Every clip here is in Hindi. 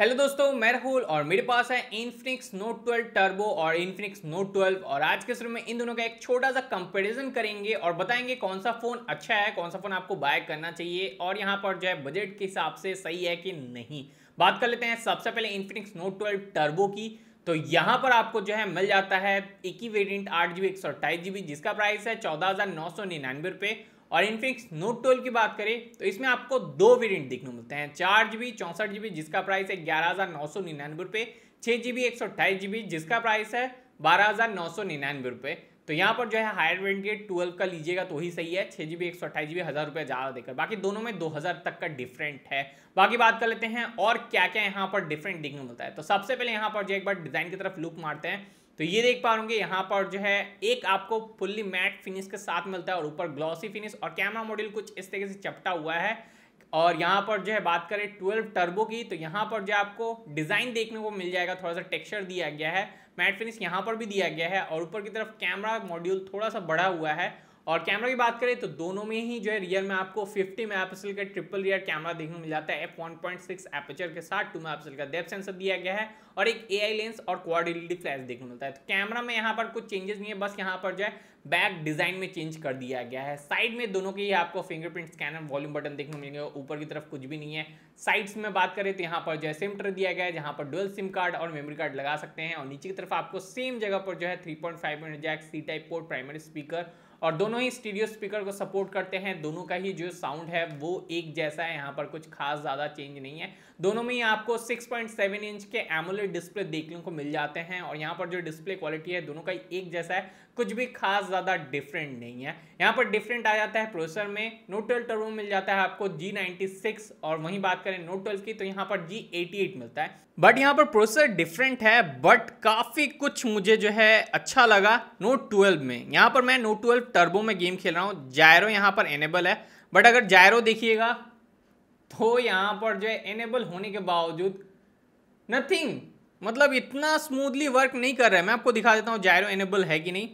हेलो दोस्तों मैं राहुल और मेरे पास है इन्फिनिक्स नोट ट्वेल्व टर्बो और इन्फिनिक्स नोट ट्वेल्व और आज के शुरू में इन दोनों का एक छोटा सा कंपैरिजन करेंगे और बताएंगे कौन सा फ़ोन अच्छा है कौन सा फ़ोन आपको बाय करना चाहिए और यहाँ पर जो है बजट के हिसाब से सही है कि नहीं बात कर लेते हैं सबसे पहले इन्फिनिक्स नोट ट्वेल्व टर्बो की तो यहाँ पर आपको जो है मिल जाता है एक ही वेरियंट आठ जी बी एक सौ अट्ठाईस जी बी जिसका प्राइस है चौदह हज़ार नौ सौ निन्यानवे रुपये और इनफिक्स नोट ट्वेल्व की बात करें तो इसमें आपको दो वेरियंट देखने मिलते हैं चार जीबी चौंसठ जीबी जिसका प्राइस है ग्यारह हज़ार नौ सौ निन्यानवे रुपये छः जीबी एक सौ अट्ठाईस जीबी जिसका प्राइस है बारह हज़ार नौ सौ निन्यानवे रुपये तो यहाँ पर जो है हायर वेरियंट ट्वेल्व का लीजिएगा तो ही सही है छः जी बी एक सौ अट्ठाईस जीबी हज़ार रुपये ज़्यादा देकर बाकी दोनों में दो हज़ार तक का डिफरेंट है बाकी बात कर लेते हैं और क्या क्या यहाँ पर डिफरेंट देखने मिलता है तो सबसे पहले यहाँ पर जो एक बार डिज़ाइन की तरफ लुक मारते हैं तो ये देख पा रहे यहाँ पर जो है एक आपको फुल्ली मैट फिनिश के साथ मिलता है और ऊपर ग्लॉसी फिनिश और कैमरा मॉडल कुछ इस तरीके से चपटा हुआ है और यहाँ पर जो है बात करें ट्वेल्व टर्बो की तो यहाँ पर जो आपको डिज़ाइन देखने को मिल जाएगा थोड़ा सा टेक्सचर दिया गया है मैट फिनिश यहाँ पर भी दिया गया है और ऊपर की तरफ कैमरा मॉड्यूल थोड़ा सा बड़ा हुआ है और कैमरा की बात करें तो दोनों में ही जो है रियर में आपको 50 मेगापिक्सल का ट्रिपल रियर कैमरा देखने मिल जाता है F one point six aperture के साथ टू मेगापिक्सल का डेप्थ सेंसर दिया गया है और एक ए लेंस और क्वाड फ्लैश देखने मिलता है तो कैमरा में यहाँ पर कुछ चेंजेस नहीं है बस यहाँ पर जो है बैक डिजाइन में चेंज कर दिया गया है साइड में दोनों के ही आपको फिंगरप्रिंट स्कैनर वॉल्यूम बटन देखने मिलेंगे ऊपर की तरफ कुछ भी नहीं है साइड्स में बात करें तो यहाँ पर जो है सिम ट्रे दिया गया है जहाँ पर डुअल सिम कार्ड और मेमोरी कार्ड लगा सकते हैं और नीचे की तरफ आपको सेम जगह पर जो है three point five minute jack C type port primary speaker और दोनों ही स्टीरियो स्पीकर को सपोर्ट करते हैं दोनों का ही जो साउंड है वो एक जैसा है यहाँ पर कुछ खास ज़्यादा चेंज नहीं है दोनों में ही आपको 6.7 इंच के एमोलेड डिस्प्ले देखने को मिल जाते हैं और यहाँ पर जो डिस्प्ले क्वालिटी है दोनों का एक जैसा है कुछ भी खास ज़्यादा डिफरेंट नहीं है यहाँ पर डिफरेंट आ जाता है प्रोसेसर में नोट ट्वेल्व टर्बो मिल जाता है आपको जी नाइनटी सिक्स और वहीं बात करें नोट ट्वेल्व की तो यहाँ पर जी एटी एट मिलता है बट यहाँ पर प्रोसेसर डिफरेंट है बट काफ़ी कुछ मुझे जो है अच्छा लगा नोट ट्वेल्व में यहाँ पर मैं नोट ट्वेल्व टर्बो में गेम खेल रहा हूँ जायरो यहाँ पर एनेबल है बट अगर जायरो देखिएगा तो यहाँ पर जो है एनेबल होने के बावजूद नथिंग मतलब इतना स्मूथली वर्क नहीं कर रहा है मैं आपको दिखा देता हूँ जायरो एनेबल है कि नहीं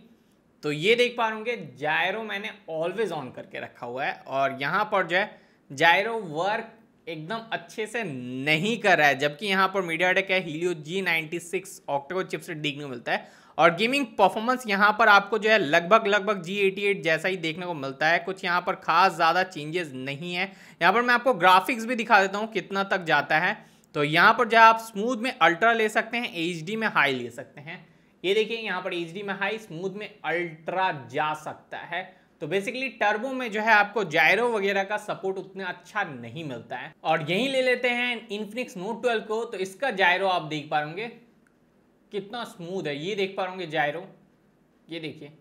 तो ये देख पा रहे होंगे जायरो मैंने ऑलवेज ऑन करके रखा हुआ है और यहाँ पर जो है जायरो वर्क एकदम अच्छे से नहीं कर रहा है जबकि यहाँ पर मीडिया डेक है Helio G ninety six octo chip से देखने मिलता है और गेमिंग परफॉर्मेंस यहाँ पर आपको जो है लगभग लगभग जी एटी एट जैसा ही देखने को मिलता है कुछ यहाँ पर खास ज़्यादा चेंजेस नहीं है यहाँ पर मैं आपको ग्राफिक्स भी दिखा देता हूँ कितना तक जाता है तो यहाँ पर जो आप स्मूथ में अल्ट्रा ले सकते हैं एच में हाई ले सकते हैं ये देखिए यहाँ पर एच में हाई स्मूथ में अल्ट्रा जा सकता है तो बेसिकली टर्बो में जो है आपको जायरो वगैरह का सपोर्ट उतना अच्छा नहीं मिलता है और यही ले लेते हैं इन्फिनिक्स नोट ट्वेल्व को तो इसका जायरो आप देख पा रहे कितना स्मूथ है ये देख पा रहे जायरो ये देखिए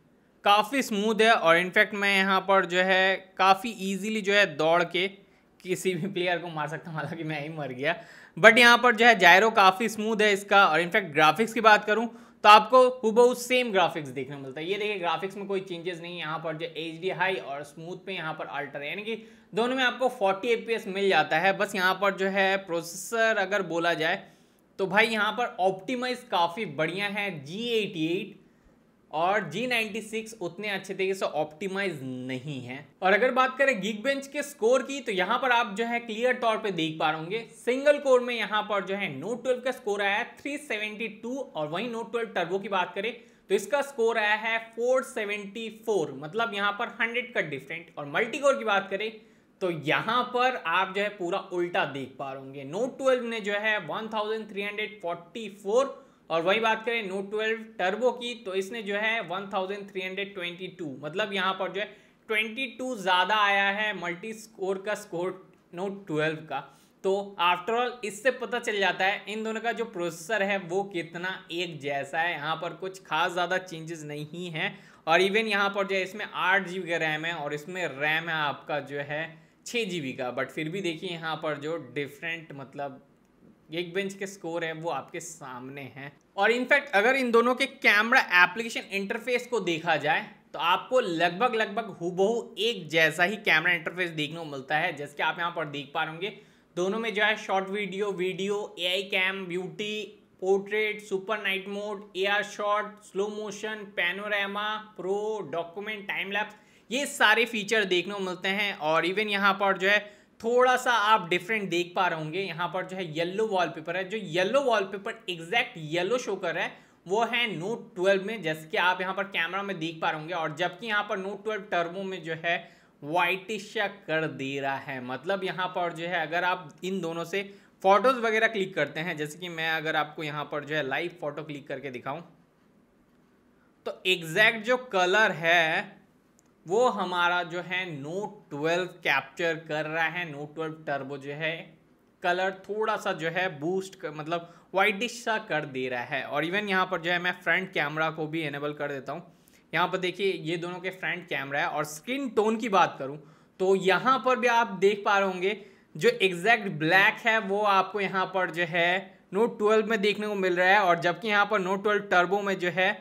काफ़ी स्मूथ है और इनफैक्ट मैं यहाँ पर जो है काफ़ी ईजिली जो है दौड़ के किसी भी प्लेयर को मार सकता हूँ हालांकि मैं ही मर गया बट यहाँ पर जो है जायरो काफ़ी स्मूथ है इसका और इनफैक्ट ग्राफिक्स की बात करूँ तो आपको हुबहू सेम ग्राफिक्स देखने को मिलता है ये देखिए ग्राफिक्स में कोई चेंजेस नहीं है यहाँ पर जो एच डी हाई और स्मूथ पे यहाँ पर अल्टर यानी कि दोनों में आपको 40 एफ मिल जाता है बस यहाँ पर जो है प्रोसेसर अगर बोला जाए तो भाई यहाँ पर ऑप्टिमाइज काफ़ी बढ़िया है जी एटी एट और G96 उतने अच्छे तरीके से ऑप्टिमाइज नहीं है और अगर बात करें गिग बेंच के स्कोर की तो यहाँ पर आप जो है क्लियर तौर पे देख पा रहे सिंगल कोर में यहाँ पर जो है नोट 12 का स्कोर आया है 372 और वहीं नोट 12 टर्बो की बात करें तो इसका स्कोर आया है 474 मतलब यहाँ पर 100 का डिफरेंट और मल्टी कोर की बात करें तो यहाँ पर आप जो है पूरा उल्टा देख पा रहे नोट ट्वेल्व ने जो है वन और वही बात करें नोट ट्वेल्व टर्बो की तो इसने जो है 1322 मतलब यहाँ पर जो है 22 ज़्यादा आया है मल्टी स्कोर का स्कोर नोट ट्वेल्व का तो आफ्टरऑल इससे पता चल जाता है इन दोनों का जो प्रोसेसर है वो कितना एक जैसा है यहाँ पर कुछ खास ज़्यादा चेंजेस नहीं हैं और इवन यहाँ पर जो है इसमें आठ जी का रैम है और इसमें रैम है आपका जो है छः जी का बट फिर भी देखिए यहाँ पर जो डिफरेंट मतलब एक बेंच के स्कोर है वो आपके सामने हैं और इनफैक्ट अगर इन दोनों के कैमरा एप्लीकेशन इंटरफेस को देखा जाए तो आपको लगभग लगभग हुबहू एक जैसा ही कैमरा इंटरफेस देखने को मिलता है जैसे कि आप यहाँ पर देख पा रहे होंगे दोनों में जो है short video video a cam beauty portrait super night mode a shot slow motion panorama pro document time lapse ये सारे फीचर देखने को मिलते हैं और इवन यहाँ पर जो है थोड़ा सा आप डिफरेंट देख पा रहे होंगे यहाँ पर जो है येलो वॉलपेपर है जो yellow wallpaper exact yellow show कर रहा है वो है नोट ट्वेल्व में जैसे कि आप यहाँ पर कैमरा में देख पा रहे होंगे और जबकि यहाँ पर नोट ट्वेल्व टर्मो में जो है वाइटिश कर दे रहा है मतलब यहाँ पर जो है अगर आप इन दोनों से फ़ोटोज़ वगैरह क्लिक करते हैं जैसे कि मैं अगर आपको यहाँ पर जो है लाइव फ़ोटो क्लिक करके दिखाऊं तो एग्जैक्ट जो कलर है वो हमारा जो है नोट ट्वेल्व कैप्चर कर रहा है नोट ट्वेल्व टर्बो जो है कलर थोड़ा सा जो है बूस्ट कर, मतलब वाइटिश सा कर दे रहा है और इवन यहाँ पर जो है मैं फ्रंट कैमरा को भी इनेबल कर देता हूँ यहाँ पर देखिए ये दोनों के फ्रंट कैमरा है और स्किन टोन की बात करूँ तो यहाँ पर भी आप देख पा रहे होंगे जो एग्जैक्ट ब्लैक है वो आपको यहाँ पर जो है नोट ट्वेल्व में देखने को मिल रहा है और जबकि यहाँ पर नोट ट्वेल्व टर्बो में जो है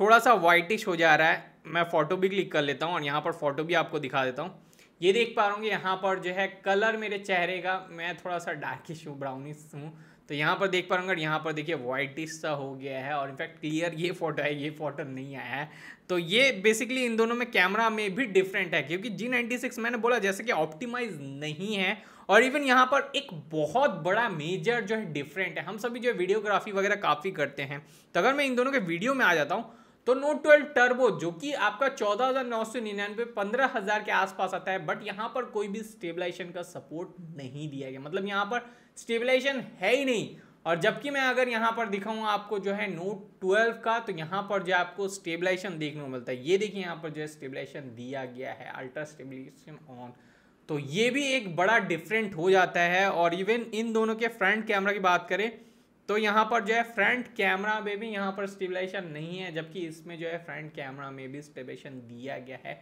थोड़ा सा वाइटिश हो जा रहा है मैं फ़ोटो भी क्लिक कर लेता हूँ और यहाँ पर फ़ोटो भी आपको दिखा देता हूँ ये देख पा रहा हूँ यहाँ पर जो है कलर मेरे चेहरे का मैं थोड़ा सा डार्किश हूँ ब्राउनिश हूँ तो यहाँ पर देख पा रहा हूँ यहाँ पर देखिए वाइटिश सा हो गया है और इनफैक्ट क्लियर ये फोटो है ये फोटो नहीं आया है तो ये बेसिकली इन दोनों में कैमरा में भी डिफरेंट है क्योंकि जी नाइन्टी सिक्स मैंने बोला जैसे कि ऑप्टिमाइज नहीं है और इवन यहाँ पर एक बहुत बड़ा मेजर जो है डिफरेंट है हम सभी जो है वीडियोग्राफी वगैरह काफ़ी करते हैं तो अगर मैं इन दोनों के वीडियो में आ जाता हूँ तो नोट ट्वेल्व टर्बो जो कि आपका चौदह हजार नौ सौ निन्यानवे पंद्रह हजार के आसपास आता है बट यहाँ पर कोई भी स्टेबलाइजेशन का सपोर्ट नहीं दिया गया मतलब यहाँ पर स्टेबलाइजेशन है ही नहीं और जबकि मैं अगर यहां पर दिखाऊं आपको जो है नोट ट्वेल्व का तो यहाँ पर जो आपको स्टेबलाइजेशन देखने को मिलता है ये देखिए यहाँ पर जो है स्टेबलाइजेशन दिया गया है अल्ट्रा स्टेबलाइजेशन ऑन तो ये भी एक बड़ा डिफरेंट हो जाता है और इवन इन दोनों के फ्रंट कैमरा की बात करें तो यहाँ पर जो है फ्रंट कैमरा में भी यहाँ पर स्टेबलाइजेशन नहीं है जबकि इसमें जो है फ्रंट कैमरा में भी स्टेबलाइजेशन दिया गया है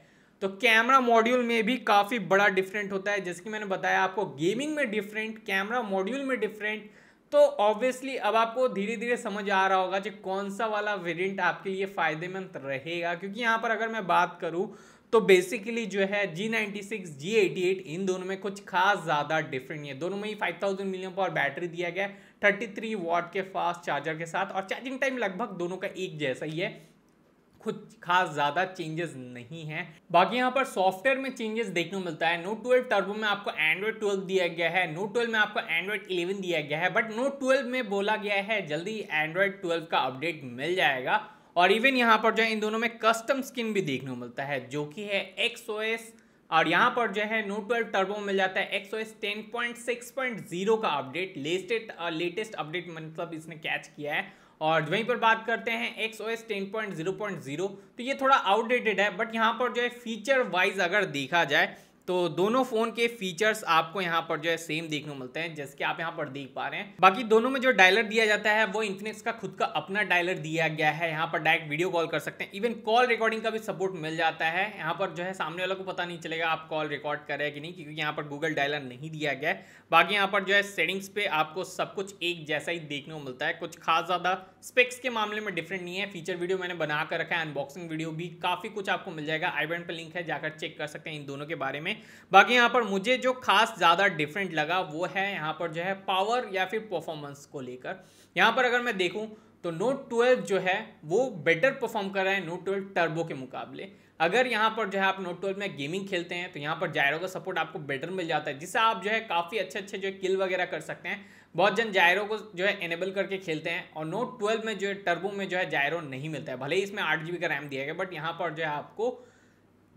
तो कैमरा मॉड्यूल में भी काफ़ी बड़ा डिफरेंट होता है जैसे कि मैंने बताया आपको गेमिंग में डिफरेंट कैमरा मॉड्यूल में डिफरेंट तो ऑब्वियसली अब आपको धीरे धीरे समझ आ रहा होगा कि कौन सा वाला वेरियंट आपके लिए फ़ायदेमंद रहेगा क्योंकि यहाँ पर अगर मैं बात करूँ तो बेसिकली जो है G G88 six G eighty eight इन दोनों में कुछ खास ज़्यादा डिफरेंट नहीं है दोनों में ही five thousand million power battery दिया गया है 33 वॉट के फास्ट चार्जर के साथ और चार्जिंग टाइम लगभग दोनों का एक जैसा ही है कुछ खास ज़्यादा चेंजेस नहीं है बाकी यहाँ पर सॉफ्टवेयर में चेंजेस देखने को मिलता है नोट 12 टर्बो में आपको एंड्रॉइड ट्वेल्व दिया गया है नोट ट्वेल्व में आपको एंड्रॉइड इलेवन दिया गया है बट नोट ट्वेल्व में बोला गया है जल्दी एंड्रॉइड ट्वेल्व का अपडेट मिल जाएगा और इवन यहाँ पर जो है इन दोनों में कस्टम स्किन भी देखने को मिलता है जो कि है एक्स ओ एस और यहाँ पर जो है नोट ट्वेल्व टर्बो मिल जाता है X S ten point six point zero का अपडेट लेटेस्ट लेटेस्ट अपडेट मतलब इसने कैच किया है और वहीं पर बात करते हैं X O S ten point zero point zero तो ये थोड़ा आउटडेटेड है बट यहाँ पर जो है फीचर वाइज अगर देखा जाए तो दोनों फ़ोन के फीचर्स आपको यहाँ पर जो है सेम देखने को मिलते हैं जैसे कि आप यहाँ पर देख पा रहे हैं बाकी दोनों में जो डायलर दिया जाता है वो इन्फिनिक्स का खुद का अपना डायलर दिया गया है यहाँ पर डायरेक्ट वीडियो कॉल कर सकते हैं इवन कॉल रिकॉर्डिंग का भी सपोर्ट मिल जाता है यहाँ पर जो है सामने वालों को पता नहीं चलेगा आप कॉल रिकॉर्ड कर रहे हैं कि नहीं क्योंकि यहाँ पर गूगल डायलर नहीं दिया गया है बाकी यहाँ पर जो है सेटिंग्स पे आपको सब कुछ एक जैसा ही देखने को मिलता है कुछ खास ज़्यादा स्पेक्स के मामले में डिफरेंट नहीं है फीचर वीडियो मैंने बना कर रखा है अनबॉक्सिंग वीडियो भी काफ़ी कुछ आपको मिल जाएगा आई पर लिंक है जाकर चेक कर सकते हैं इन दोनों के बारे में बाकी यहाँ पर मुझे जो खास ज़्यादा डिफरेंट लगा वो है यहाँ पर जो है पावर या फिर परफॉर्मेंस को लेकर यहाँ पर अगर मैं देखूँ तो नोट ट्वेल्व जो है वो बेटर परफॉर्म कर रहा है नोट ट्वेल्व टर्बो के मुकाबले अगर यहाँ पर जो है आप नोट ट्वेल्व में गेमिंग खेलते हैं तो यहाँ पर जायरो का सपोर्ट आपको बेटर मिल जाता है जिससे आप जो है काफ़ी अच्छे अच्छे जो है किल वगैरह कर सकते हैं बहुत जन जायरो को जो है एनेबल करके खेलते हैं और नोट ट्वेल्व में जो है टर्बो में जो है जायरो नहीं मिलता है भले ही इसमें आठ जी का रैम दिया गया बट यहाँ पर जो है आपको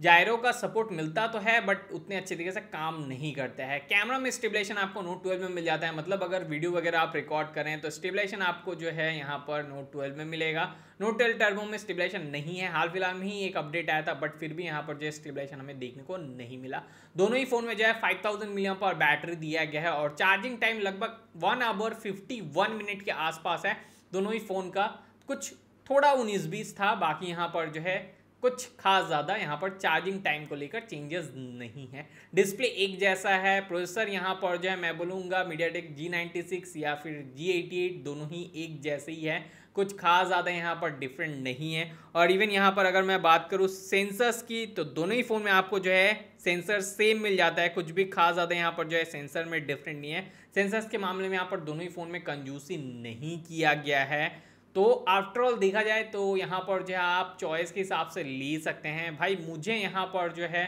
जायरो का सपोर्ट मिलता तो है बट उतने अच्छे तरीके से काम नहीं करता है कैमरा में स्टेबलाइजेशन आपको नोट ट्वेल्व में मिल जाता है मतलब अगर वीडियो वगैरह आप रिकॉर्ड करें तो स्टेबलाइजेशन आपको जो है यहाँ पर नोट ट्वेल्व में मिलेगा नोट ट्वेल्व टर्बो में स्टेबलाइजेशन नहीं है हाल फिलहाल में ही एक अपडेट आया था बट फिर भी यहाँ पर जो है स्टेबलाइजेशन हमें देखने को नहीं मिला दोनों ही फ़ोन में जो है फाइव थाउजेंड मिलियम पर बैटरी दिया गया है और चार्जिंग टाइम लगभग one hour fifty one minute के आसपास है दोनों ही फ़ोन का कुछ थोड़ा उन्नीस बीस था बाकी यहाँ पर जो है कुछ खास ज़्यादा यहाँ पर चार्जिंग टाइम को लेकर चेंजेस नहीं है डिस्प्ले एक जैसा है प्रोसेसर यहाँ पर जो है मैं बोलूँगा MediaTek G ninety six या फिर जी एटी एट दोनों ही एक जैसे ही है कुछ खास ज़्यादा यहाँ पर डिफरेंट नहीं है और इवन यहाँ पर अगर मैं बात करूँ सेंसर्स की तो दोनों ही फ़ोन में आपको जो है सेंसर सेम मिल जाता है कुछ भी खास ज़्यादा यहाँ पर जो है सेंसर में डिफरेंट नहीं है सेंसर्स के मामले में यहाँ पर दोनों ही फ़ोन में कंजूसी नहीं किया गया है तो आफ्टर ऑल देखा जाए तो यहाँ पर जो है आप चॉइस के हिसाब से ले सकते हैं भाई मुझे यहाँ पर जो है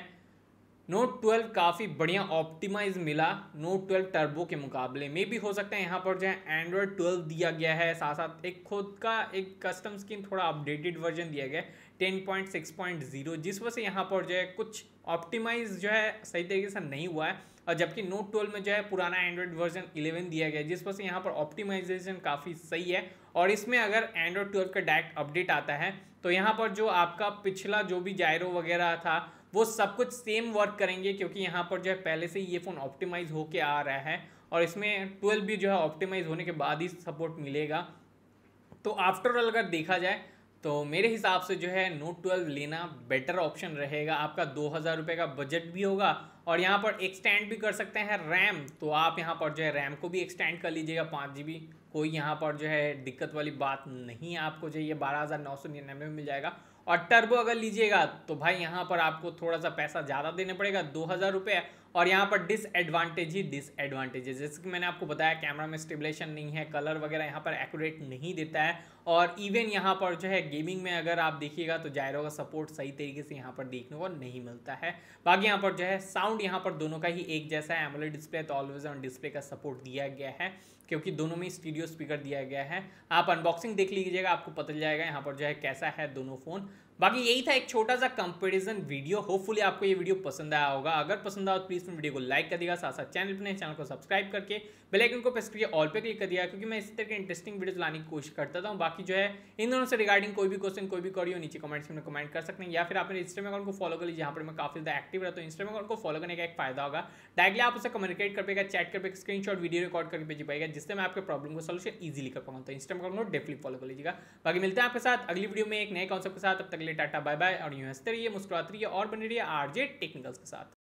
नोट ट्वेल्व काफ़ी बढ़िया ऑप्टिमाइज मिला नोट ट्वेल्व टर्बो के मुकाबले में भी हो सकता है यहाँ पर जो है एंड्रॉयड ट्वेल्व दिया गया है साथ साथ एक खुद का एक कस्टम स्किन थोड़ा अपडेटेड वर्जन दिया गया है ten point six point zero जिस वजह से यहाँ पर जो है कुछ ऑप्टिमाइज जो है सही तरीके से नहीं हुआ है और जबकि नोट ट्वेल्व में जो है पुराना एंड्रॉयड वर्जन इलेवन दिया गया है जिस वजह से यहाँ पर ऑप्टिमाइजेशन काफ़ी सही है और इसमें अगर एंड्रॉयड ट्वेल्व का डायरेक्ट अपडेट आता है तो यहाँ पर जो आपका पिछला जो भी जायरो वगैरह था वो सब कुछ सेम वर्क करेंगे क्योंकि यहाँ पर जो है पहले से ये फ़ोन ऑप्टिमाइज होके आ रहा है और इसमें ट्वेल्व भी जो है ऑप्टिमाइज होने के बाद ही सपोर्ट मिलेगा तो आफ्टरऑल अगर देखा जाए तो मेरे हिसाब से जो है नोट ट्वेल्व लेना बेटर ऑप्शन रहेगा आपका दो हज़ार रुपये का बजट भी होगा और यहाँ पर एक्सटेंड भी कर सकते हैं रैम तो आप यहाँ पर जो है रैम को भी एक्सटेंड कर लीजिएगा पाँच जी कोई यहाँ पर जो है दिक्कत वाली बात नहीं है आपको जो है ये बारह हज़ार नौ सौ निन्यानवे में मिल जाएगा और टर्बो अगर लीजिएगा तो भाई यहाँ पर आपको थोड़ा सा पैसा ज़्यादा देने पड़ेगा दो हज़ार रुपये और यहाँ पर डिसएडवांटेज ही डिसएडवांटेज है जैसे कि मैंने आपको बताया कैमरा में स्टेबलेशन नहीं है कलर वगैरह यहाँ पर एक्यूरेट नहीं देता है और इवन यहाँ पर जो है गेमिंग में अगर आप देखिएगा तो जायरो का सपोर्ट सही तरीके से यहाँ पर देखने को नहीं मिलता है बाकी यहाँ पर जो है साउंड यहाँ पर दोनों का ही एक जैसा है एमोलेड डिस्प्ले तो ऑलवेज ऑन डिस्प्ले का सपोर्ट दिया गया है क्योंकि दोनों में स्टीडियो स्पीकर दिया गया है आप अनबॉक्सिंग देख लीजिएगा आपको पता चल जाएगा यहाँ पर जो है कैसा है दोनों फ़ोन बाकी यही था एक छोटा सा कंपेरिजन वीडियो होपफुली आपको ये वीडियो पसंद आया होगा अगर पसंद आया तो प्लीज़ वीडियो को लाइक कर दिया साथ साथ चैनल पर चैनल को सब्सक्राइब करके आइकन को प्रेस करिए ऑल पे क्लिक कर दिया क्योंकि मैं इस तरह के इंटरेस्टिंग वीडियो लाने की कोशिश करता था बाकी जो है इन दोनों से रिगार्डिंग कोई भी क्वेश्चन कोई भी कॉडियो नीचे कमेंट्स में कमेंट कर सकते हैं या फिर आपने इंस्टाग्राम अकाउंट को फॉलो कर लीजिए जहाँ पर मैं काफी ज़्यादा एक्टिव रहता हूँ इंस्टाग्राम अकाउंट को फॉलो करने का एक फायदा होगा डायरेक्टली आप उसे कम्युनिकेट कर पाएगा चैट कर पाएगा स्क्रीन वीडियो रिकॉर्ड करके भेज पाएगा जिससे मैं आपके प्रॉब्लम को सोल्यूशन ईजिली कर पाऊंगा तो इंस्टाग्राम अकाउंट को फॉलो कर लीजिएगा बाकी मिलते हैं आपके साथ अगली वीडियो में एक नए कॉन्सेप्ट के साथ अब तक के लिए टाटा बाय बाय और यूएस हंसते रहिए मुस्कुराते रहिए और बने रहिए आरजे टेक्निकल्स के साथ